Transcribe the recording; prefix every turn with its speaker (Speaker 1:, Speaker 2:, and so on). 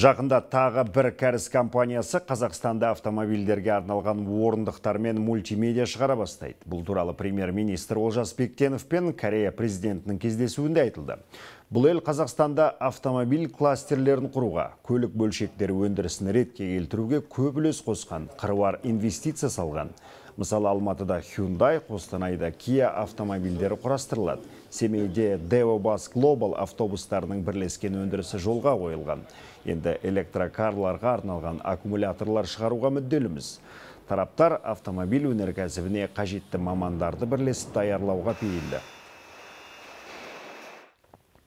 Speaker 1: Жақында тағы бір кәріс компаниясы Қазақстанда автомобильдерге арналған орындықтар мен мультимедиа шығара бастайды. Бұл туралы премьер-министр Олжас Бектенов пен Корея президентінің кездесуінде айтылды. Бұл ел Қазақстанда автомобиль кластерлерін құруға, көлік бөлшектері өндірісін ретке келтіруге көп үлес қосқан, қыруар инвестиция салған мысалы алматыда hyundai қостанайда kia автомобильдері құрастырылады семейде део Global автобустарының бірлескен өндірісі жолға қойылған енді электрокарларға арналған аккумуляторлар шығаруға мүдделіміз тараптар автомобиль өнеркәсібіне қажетті мамандарды бірлесіп даярлауға пейілді